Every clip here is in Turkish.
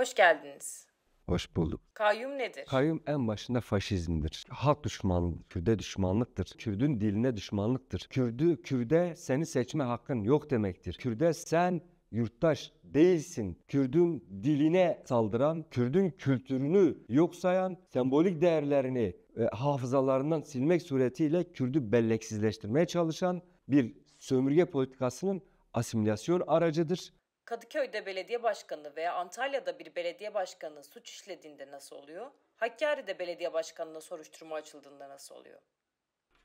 Hoş geldiniz. Hoş bulduk. Kayyum nedir? Kayyum en başında faşizmdir. Halk düşmanlığı, Kürde düşmanlıktır. Kürdün diline düşmanlıktır. Kürdü, Kürde seni seçme hakkın yok demektir. Kürde sen yurttaş değilsin. Kürdün diline saldıran, Kürdün kültürünü yok sayan, sembolik değerlerini e, hafızalarından silmek suretiyle Kürdü belleksizleştirmeye çalışan bir sömürge politikasının asimilasyon aracıdır. Kadıköy'de belediye başkanı veya Antalya'da bir belediye başkanı suç işlediğinde nasıl oluyor? Hakkari'de belediye başkanına soruşturma açıldığında nasıl oluyor?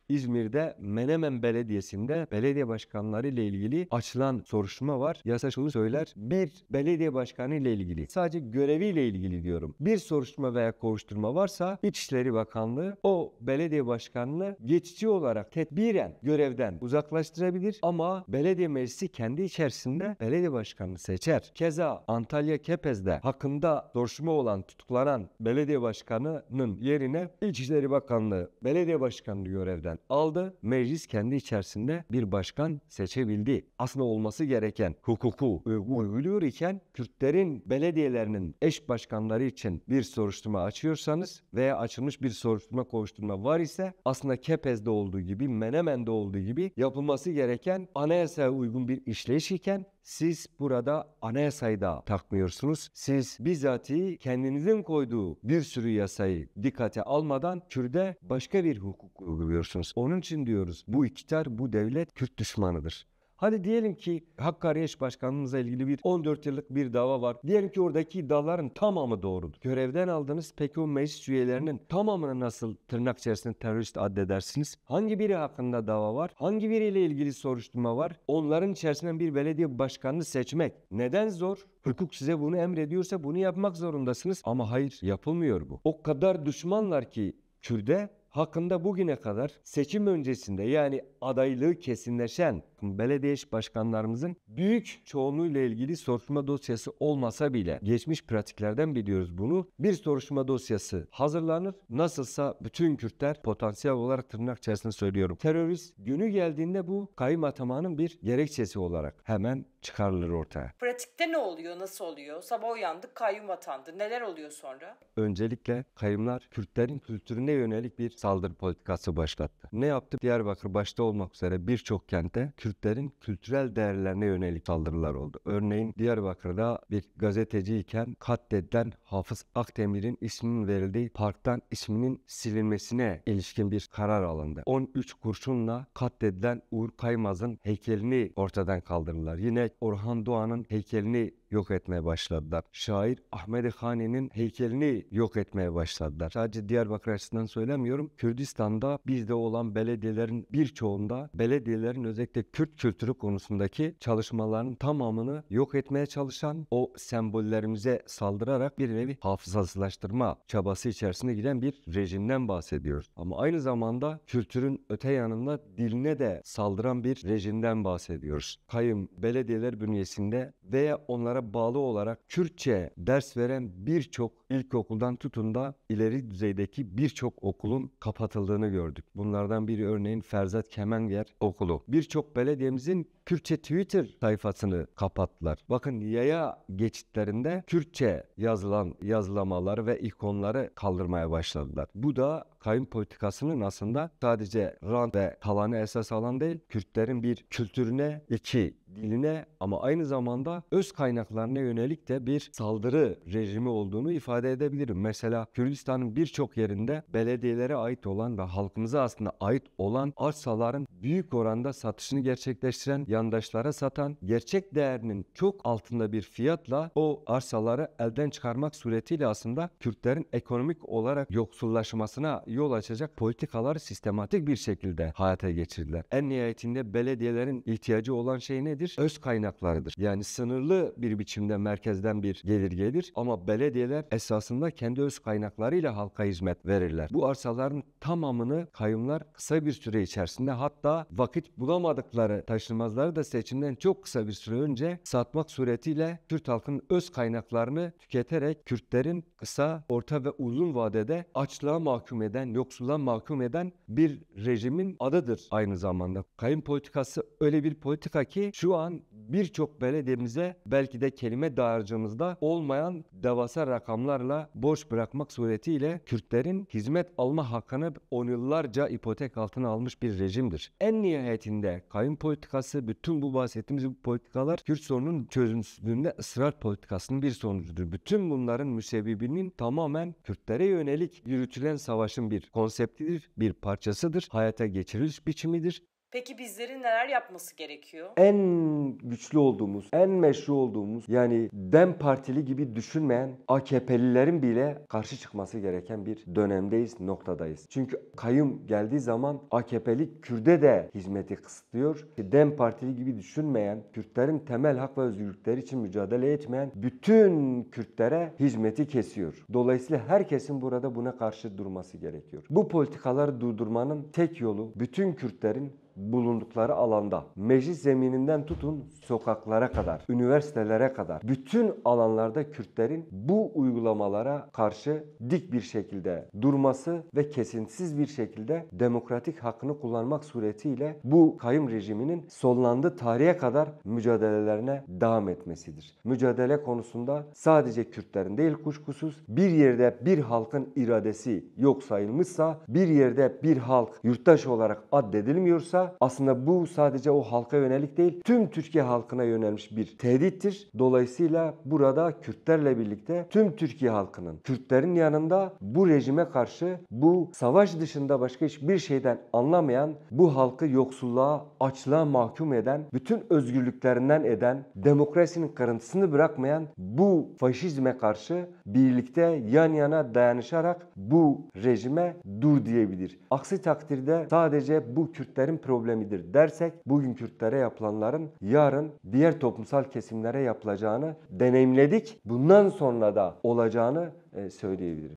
İzmir'de Menemen Belediyesi'nde belediye başkanları ile ilgili açılan soruşturma var. Yasa şunu söyler. Bir belediye başkanı ile ilgili sadece görevi ile ilgili diyorum. Bir soruşturma veya kovuşturma varsa İçişleri Bakanlığı o belediye başkanını geçici olarak tedbiren görevden uzaklaştırabilir ama belediye meclisi kendi içerisinde belediye başkanını seçer. Keza Antalya Kepez'de hakkında soruşturma olan tutuklanan belediye başkanının yerine İçişleri Bakanlığı belediye başkanını görevden meclisten aldı. Meclis kendi içerisinde bir başkan seçebildi. Aslında olması gereken hukuku e, uyguluyor iken Kürtlerin belediyelerinin eş başkanları için bir soruşturma açıyorsanız veya açılmış bir soruşturma koşturma var ise aslında Kepez'de olduğu gibi Menemen'de olduğu gibi yapılması gereken anayasaya uygun bir işleyiş iken siz burada anayasayı da takmıyorsunuz. Siz bizatihi kendinizin koyduğu bir sürü yasayı dikkate almadan Kürt'e başka bir hukuk uyguluyorsunuz biliyorsunuz. Onun için diyoruz bu iktidar, bu devlet Kürt düşmanıdır. Hadi diyelim ki Hakkari eş başkanımızla ilgili bir 14 yıllık bir dava var. Diyelim ki oradaki iddiaların tamamı doğrudur. Görevden aldığınız peki o meclis üyelerinin tamamını nasıl tırnak içerisinde terörist addedersiniz? Hangi biri hakkında dava var? Hangi biriyle ilgili soruşturma var? Onların içerisinden bir belediye başkanını seçmek neden zor? Hukuk size bunu emrediyorsa bunu yapmak zorundasınız ama hayır yapılmıyor bu. O kadar düşmanlar ki Kürde hakkında bugüne kadar seçim öncesinde yani adaylığı kesinleşen belediye başkanlarımızın büyük çoğunluğuyla ilgili soruşturma dosyası olmasa bile geçmiş pratiklerden biliyoruz bunu. Bir soruşturma dosyası hazırlanır. Nasılsa bütün Kürtler potansiyel olarak tırnak içerisinde söylüyorum. Terörist günü geldiğinde bu kayım atamanın bir gerekçesi olarak hemen çıkarılır ortaya. Pratikte ne oluyor, nasıl oluyor? Sabah uyandık, kayyum atandı. Neler oluyor sonra? Öncelikle kayımlar Kürtlerin kültürüne yönelik bir saldırı politikası başlattı. Ne yaptı? Diyarbakır başta olmak üzere birçok kente Kürtlerin kültürel değerlerine yönelik saldırılar oldu. Örneğin Diyarbakır'da bir gazeteciyken katledilen Hafız Akdemir'in isminin verildiği parktan isminin silinmesine ilişkin bir karar alındı. 13 kurşunla katledilen Uğur Kaymaz'ın heykelini ortadan kaldırdılar. Yine Orhan Doğan'ın heykelini yok etmeye başladılar. Şair Ahmet Hani'nin heykelini yok etmeye başladılar. Sadece Diyarbakır açısından söylemiyorum. Kürdistan'da bizde olan belediyelerin birçoğunda belediyelerin özellikle Kürt kültürü konusundaki çalışmaların tamamını yok etmeye çalışan o sembollerimize saldırarak bir nevi hafızasızlaştırma çabası içerisinde giden bir rejimden bahsediyoruz. Ama aynı zamanda kültürün öte yanında diline de saldıran bir rejimden bahsediyoruz. Kayım belediyeler bünyesinde veya onlara bağlı olarak Kürtçe ders veren birçok ilkokuldan tutun da ileri düzeydeki birçok okulun kapatıldığını gördük. Bunlardan biri örneğin Ferzat Kemenyer Okulu. Birçok belediyemizin Kürtçe Twitter sayfasını kapattılar. Bakın yaya geçitlerinde Kürtçe yazılan yazılamalar ve ikonları kaldırmaya başladılar. Bu da kayın politikasının aslında sadece rant ve talanı esas alan değil, Kürtlerin bir kültürüne, iki diline ama aynı zamanda öz kaynaklarına yönelik de bir saldırı rejimi olduğunu ifade edebilirim. Mesela Kürdistan'ın birçok yerinde belediyelere ait olan ve halkımıza aslında ait olan arsaların büyük oranda satışını gerçekleştiren, yandaşlara satan, gerçek değerinin çok altında bir fiyatla o arsaları elden çıkarmak suretiyle aslında Kürtlerin ekonomik olarak yoksullaşmasına yol açacak politikaları sistematik bir şekilde hayata geçirdiler. En nihayetinde belediyelerin ihtiyacı olan şey nedir? nedir? Öz kaynaklarıdır. Yani sınırlı bir biçimde merkezden bir gelir gelir ama belediyeler esasında kendi öz kaynaklarıyla halka hizmet verirler. Bu arsaların tamamını kayımlar kısa bir süre içerisinde hatta vakit bulamadıkları taşınmazları da seçimden çok kısa bir süre önce satmak suretiyle Kürt halkının öz kaynaklarını tüketerek Kürtlerin kısa, orta ve uzun vadede açlığa mahkum eden, yoksulluğa mahkum eden bir rejimin adıdır aynı zamanda. kayın politikası öyle bir politika ki şu şu an birçok belediyemize belki de kelime dağarcığımızda olmayan devasa rakamlarla borç bırakmak suretiyle Kürtlerin hizmet alma hakkını on yıllarca ipotek altına almış bir rejimdir. En nihayetinde kayın politikası bütün bu bahsettiğimiz bu politikalar Kürt sorunun çözümsüzlüğünde ısrar politikasının bir sonucudur. Bütün bunların müsebbibinin tamamen Kürtlere yönelik yürütülen savaşın bir konseptidir, bir parçasıdır, hayata geçiriliş biçimidir. Peki bizlerin neler yapması gerekiyor? En güçlü olduğumuz, en meşru olduğumuz yani DEM partili gibi düşünmeyen AKP'lilerin bile karşı çıkması gereken bir dönemdeyiz, noktadayız. Çünkü kayım geldiği zaman AKP'li Kürt'e de hizmeti kısıtlıyor. DEM partili gibi düşünmeyen, Kürtlerin temel hak ve özgürlükleri için mücadele etmeyen bütün Kürtlere hizmeti kesiyor. Dolayısıyla herkesin burada buna karşı durması gerekiyor. Bu politikaları durdurmanın tek yolu bütün Kürtlerin bulundukları alanda meclis zemininden tutun sokaklara kadar, üniversitelere kadar bütün alanlarda Kürtlerin bu uygulamalara karşı dik bir şekilde durması ve kesintisiz bir şekilde demokratik hakkını kullanmak suretiyle bu kayım rejiminin sonlandığı tarihe kadar mücadelelerine devam etmesidir. Mücadele konusunda sadece Kürtlerin değil kuşkusuz bir yerde bir halkın iradesi yok sayılmışsa, bir yerde bir halk yurttaş olarak addedilmiyorsa aslında bu sadece o halka yönelik değil, tüm Türkiye halkına yönelmiş bir tehdittir. Dolayısıyla burada Kürtlerle birlikte tüm Türkiye halkının, Kürtlerin yanında bu rejime karşı bu savaş dışında başka hiçbir şeyden anlamayan, bu halkı yoksulluğa, açlığa mahkum eden, bütün özgürlüklerinden eden, demokrasinin karıntısını bırakmayan bu faşizme karşı birlikte yan yana dayanışarak bu rejime dur diyebilir. Aksi takdirde sadece bu Kürtlerin problemidir dersek bugün Kürtlere yapılanların yarın diğer toplumsal kesimlere yapılacağını deneyimledik. Bundan sonra da olacağını e, söyleyebilirim.